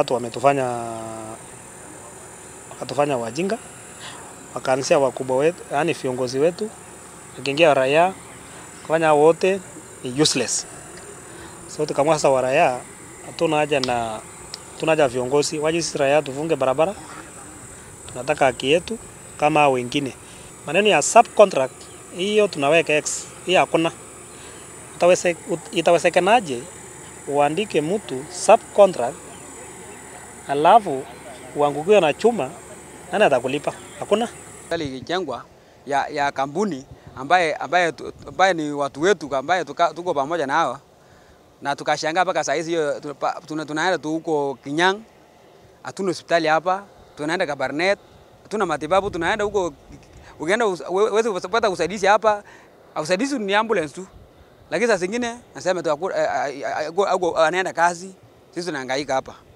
Watu wametufanya wakatufanya wajinga, wakaanzia wakubwa wetu, yani viongozi wetu, wakiingia raia, kufanya wote ni useless. So tukamwasa sasa, raia, hatuna haja na hatuna haja viongozi, waje sisi raia tufunge barabara, tunataka haki yetu kama wengine. Maneno ya subcontract hiyo tunaweka X, hiyo hakuna. Itawezekanaje uandike mtu subcontract alafu uangukiwe na chuma, nani atakulipa? Hakuna. Jengwa ya, ya kampuni ambaye, ambaye, ambaye ni watu wetu ambaye tuka, tuko pamoja na hawa na tukashangaa mpaka saa hizi hiyo tuna, tunaenda tu huko Kinyang, hatuna hospitali hapa, tunaenda Kabarnet, hatuna matibabu, tunaenda huko ukienda uweze kupata usaidizi hapa, usaidizi ni ambulance tu, lakini saa zingine nasema tu eh, eh, eh, anaenda kazi, sisi tunahangaika hapa.